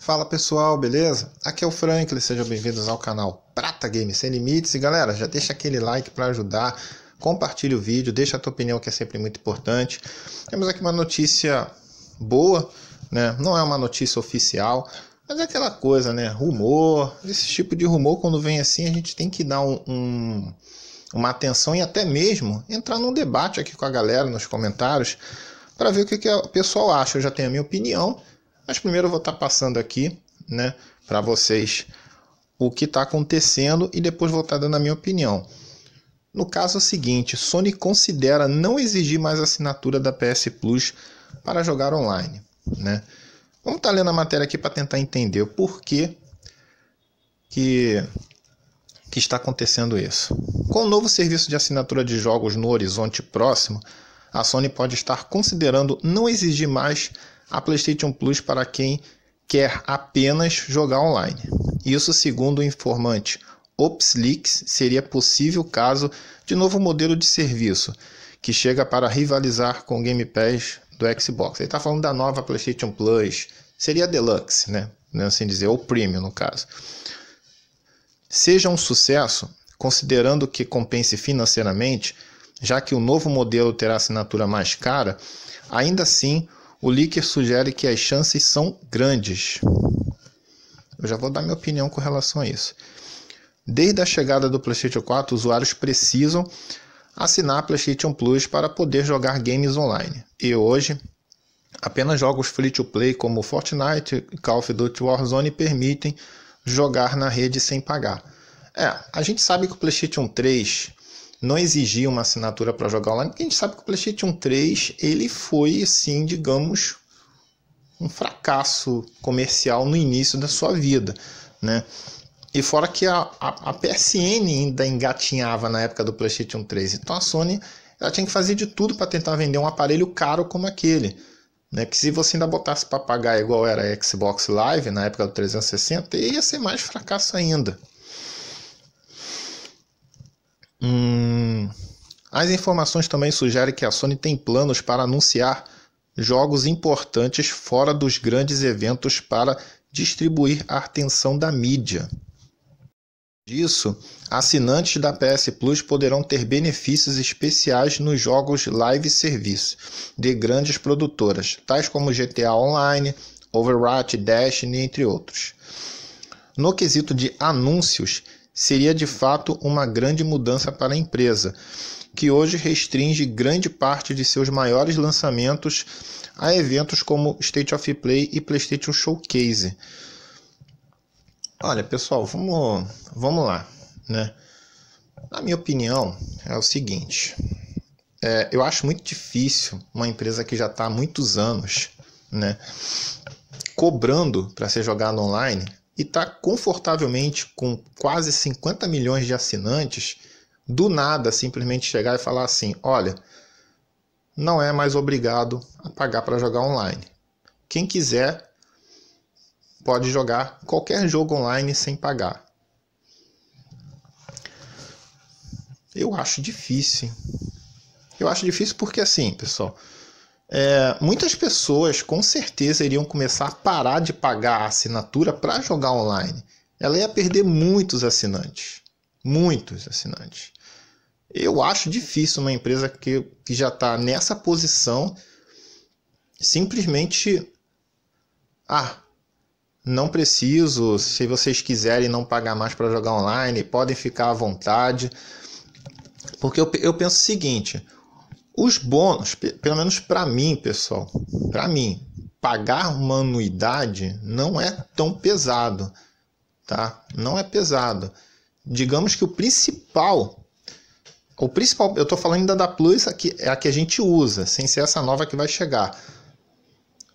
Fala pessoal, beleza? Aqui é o Franklin, sejam bem-vindos ao canal Prata Games Sem Limites. E galera, já deixa aquele like para ajudar, compartilha o vídeo, deixa a tua opinião que é sempre muito importante. Temos aqui uma notícia boa, né? Não é uma notícia oficial, mas é aquela coisa, né? Rumor, esse tipo de rumor quando vem assim a gente tem que dar um, um, uma atenção e até mesmo entrar num debate aqui com a galera nos comentários para ver o que, que o pessoal acha. Eu já tenho a minha opinião, mas primeiro eu vou estar tá passando aqui, né, para vocês o que está acontecendo e depois vou estar tá dando a minha opinião. No caso é o seguinte, Sony considera não exigir mais assinatura da PS Plus para jogar online, né? Vamos estar tá lendo a matéria aqui para tentar entender o porquê que que está acontecendo isso. Com o novo serviço de assinatura de jogos no horizonte próximo, a Sony pode estar considerando não exigir mais a PlayStation Plus para quem quer apenas jogar online. Isso, segundo o informante OpsLeaks, seria possível caso de novo modelo de serviço que chega para rivalizar com o Game Pass do Xbox. Ele está falando da nova PlayStation Plus, seria a Deluxe, né? né? Assim dizer, ou Premium no caso. Seja um sucesso, considerando que compense financeiramente, já que o novo modelo terá assinatura mais cara, ainda assim o leaker sugere que as chances são grandes. Eu já vou dar minha opinião com relação a isso. Desde a chegada do PlayStation 4, usuários precisam assinar PlayStation Plus para poder jogar games online. E hoje, apenas jogos free to play como Fortnite e Call of Duty Warzone permitem jogar na rede sem pagar. É, a gente sabe que o PlayStation 3 não exigia uma assinatura para jogar online, porque a gente sabe que o PlayStation 3 ele foi, assim, digamos, um fracasso comercial no início da sua vida, né? E fora que a, a, a PSN ainda engatinhava na época do PlayStation 3, então a Sony ela tinha que fazer de tudo para tentar vender um aparelho caro como aquele. Né, que se você ainda botasse para pagar igual era a Xbox Live na época do 360, ia ser mais fracasso ainda. Hum, as informações também sugerem que a Sony tem planos para anunciar jogos importantes fora dos grandes eventos para distribuir a atenção da mídia. Disso, assinantes da PS Plus poderão ter benefícios especiais nos jogos live service de grandes produtoras, tais como GTA Online, Overwatch, Destiny, entre outros. No quesito de anúncios, seria de fato uma grande mudança para a empresa, que hoje restringe grande parte de seus maiores lançamentos a eventos como State of Play e PlayStation Showcase. Olha, pessoal, vamos, vamos lá, né? Na minha opinião, é o seguinte: é, eu acho muito difícil uma empresa que já está há muitos anos, né, cobrando para ser jogada online e está confortavelmente com quase 50 milhões de assinantes do nada simplesmente chegar e falar assim: olha, não é mais obrigado a pagar para jogar online. Quem quiser pode jogar qualquer jogo online sem pagar. Eu acho difícil. Eu acho difícil porque, assim, pessoal, é, muitas pessoas com certeza iriam começar a parar de pagar a assinatura para jogar online. Ela ia perder muitos assinantes. Muitos assinantes. Eu acho difícil uma empresa que, que já está nessa posição simplesmente. Ah, não preciso. Se vocês quiserem não pagar mais para jogar online, podem ficar à vontade. Porque eu, eu penso o seguinte: os bônus, pelo menos para mim, pessoal, para mim, pagar uma anuidade não é tão pesado, tá? Não é pesado. Digamos que o principal o principal, eu estou falando ainda da Plus, a que, é a que a gente usa, sem ser essa nova que vai chegar.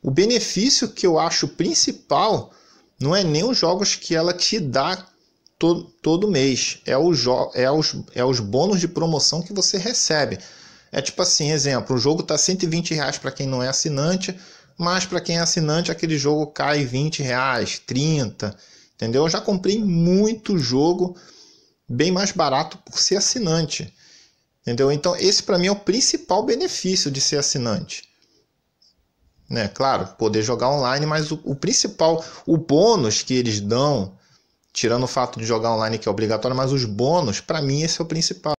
O benefício que eu acho principal não é nem os jogos que ela te dá todo, todo mês, é, o jo é, os, é os bônus de promoção que você recebe. É tipo assim, exemplo, o jogo tá 120 reais para quem não é assinante, mas para quem é assinante aquele jogo cai 20 reais, 30, entendeu? Eu já comprei muito jogo bem mais barato por ser assinante. Entendeu? Então, esse para mim é o principal benefício de ser assinante. Né? Claro, poder jogar online, mas o, o principal, o bônus que eles dão, tirando o fato de jogar online que é obrigatório, mas os bônus, para mim, esse é o principal.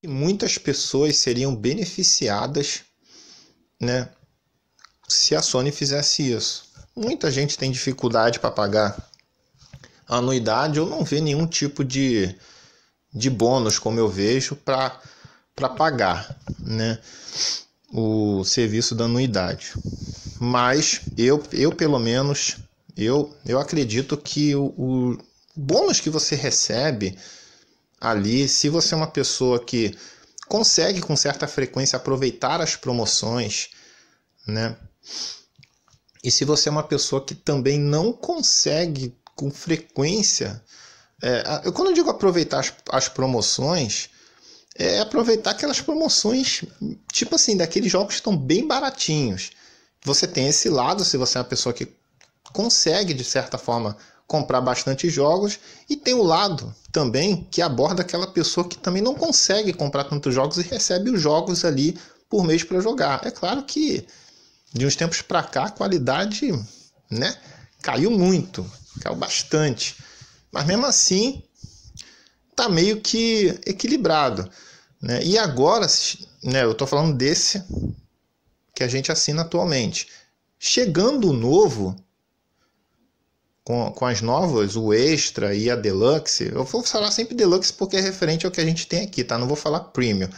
E muitas pessoas seriam beneficiadas né, se a Sony fizesse isso. Muita gente tem dificuldade para pagar anuidade ou não vê nenhum tipo de, de bônus, como eu vejo, para para pagar né, o serviço da anuidade. Mas eu, eu pelo menos, eu, eu acredito que o, o bônus que você recebe ali, se você é uma pessoa que consegue com certa frequência aproveitar as promoções, né? E se você é uma pessoa que também não consegue com frequência, é, eu, quando eu digo aproveitar as, as promoções, é aproveitar aquelas promoções, tipo assim, daqueles jogos que estão bem baratinhos. Você tem esse lado, se você é uma pessoa que consegue, de certa forma, comprar bastante jogos, e tem o lado também que aborda aquela pessoa que também não consegue comprar tantos jogos e recebe os jogos ali por mês para jogar. É claro que de uns tempos para cá a qualidade, né, caiu muito, caiu bastante. Mas mesmo assim, tá meio que equilibrado. Né? E agora, né, eu tô falando desse que a gente assina atualmente. Chegando o novo, com, com as novas, o Extra e a Deluxe, eu vou falar sempre Deluxe porque é referente ao que a gente tem aqui, tá? Não vou falar Premium.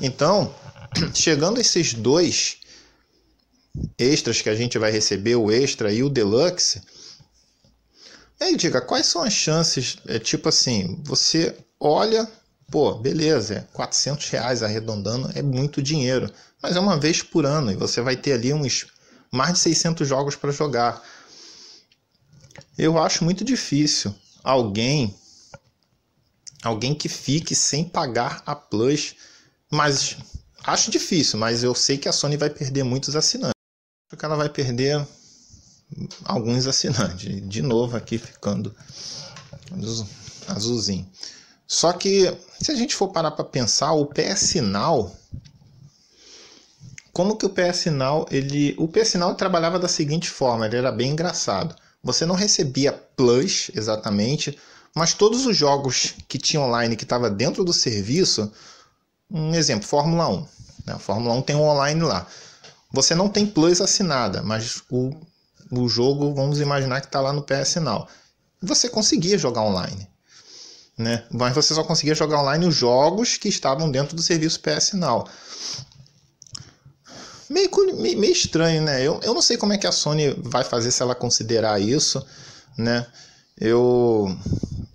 Então, chegando esses dois extras que a gente vai receber, o Extra e o Deluxe, e aí, diga, quais são as chances? É tipo assim, você olha, pô, beleza, 400 é reais arredondando é muito dinheiro, mas é uma vez por ano e você vai ter ali uns mais de 600 jogos para jogar. Eu acho muito difícil alguém alguém que fique sem pagar a Plus, mas acho difícil, mas eu sei que a Sony vai perder muitos assinantes. Acho que ela vai perder alguns assinantes. De novo, aqui ficando azulzinho. Só que, se a gente for parar para pensar, o PS Como que o PS Ele, o PS trabalhava da seguinte forma: ele era bem engraçado. Você não recebia plus exatamente, mas todos os jogos que tinha online que estava dentro do serviço. Um exemplo: Fórmula 1. Né? A Fórmula 1 tem um online lá. Você não tem plus assinada, mas o o jogo, vamos imaginar que está lá no PS Now. Você conseguia jogar online. Né? Mas você só conseguia jogar online os jogos que estavam dentro do serviço PS Now. Meio, meio estranho, né? Eu, eu não sei como é que a Sony vai fazer se ela considerar isso, né? Eu,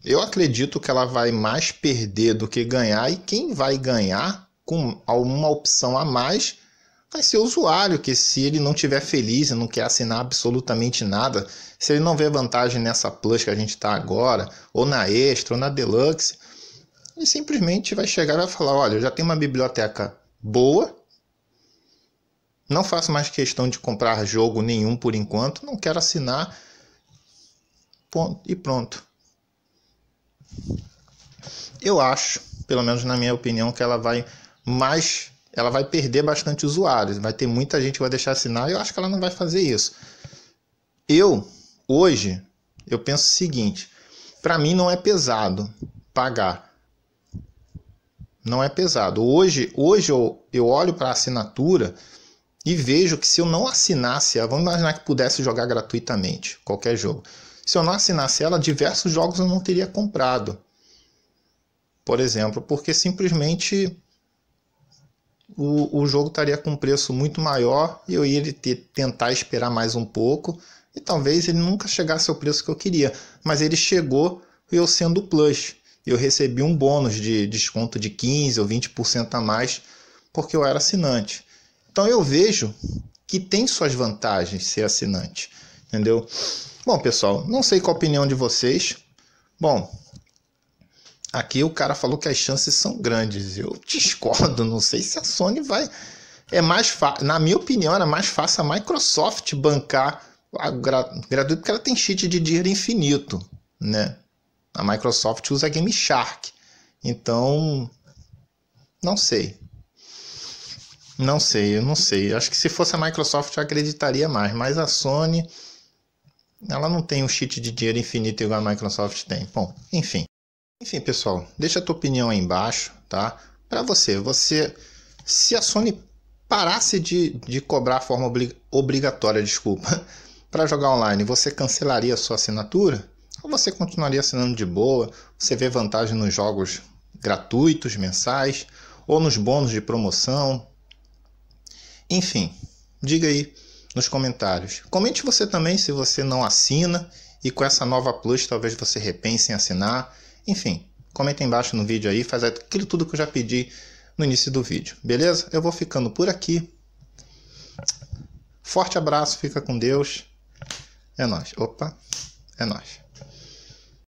eu acredito que ela vai mais perder do que ganhar, e quem vai ganhar com alguma opção a mais vai ser o usuário que se ele não tiver feliz e não quer assinar absolutamente nada, se ele não vê vantagem nessa Plus que a gente está agora, ou na Extra, ou na Deluxe, ele simplesmente vai chegar e vai falar, olha, eu já tenho uma biblioteca boa, não faço mais questão de comprar jogo nenhum por enquanto, não quero assinar, e pronto. Eu acho, pelo menos na minha opinião, que ela vai mais ela vai perder bastante usuários, vai ter muita gente que vai deixar assinar e eu acho que ela não vai fazer isso. Eu, hoje, eu penso o seguinte, para mim não é pesado pagar. Não é pesado. Hoje, hoje eu, eu olho para a assinatura e vejo que se eu não assinasse, vamos imaginar que pudesse jogar gratuitamente qualquer jogo. Se eu não assinasse ela, diversos jogos eu não teria comprado. Por exemplo, porque simplesmente o, o jogo estaria com um preço muito maior e eu ia ter, tentar esperar mais um pouco e talvez ele nunca chegasse ao preço que eu queria. Mas ele chegou e eu sendo plus. Eu recebi um bônus de desconto de 15 ou 20% a mais porque eu era assinante. Então eu vejo que tem suas vantagens ser assinante, entendeu? Bom, pessoal, não sei qual a opinião de vocês. Bom, Aqui o cara falou que as chances são grandes. Eu discordo, não sei se a Sony vai. É mais fa... Na minha opinião, era mais fácil a Microsoft bancar a gra... gratuito porque ela tem cheat de dinheiro infinito, né? A Microsoft usa Game Shark. Então, não sei. Não sei, eu não sei. Acho que se fosse a Microsoft eu acreditaria mais, mas a Sony ela não tem um cheat de dinheiro infinito igual a Microsoft tem. Bom, enfim. Enfim, pessoal, deixa a tua opinião aí embaixo, tá? Para você, você se a Sony parasse de, de cobrar a forma obrigatória, desculpa, para jogar online, você cancelaria a sua assinatura? Ou você continuaria assinando de boa? Você vê vantagem nos jogos gratuitos, mensais, ou nos bônus de promoção? Enfim, diga aí nos comentários. Comente você também se você não assina e com essa nova Plus talvez você repense em assinar enfim, comenta embaixo no vídeo aí, faz aquilo tudo que eu já pedi no início do vídeo, beleza? Eu vou ficando por aqui. Forte abraço, fica com Deus. É nós. Opa, é nós.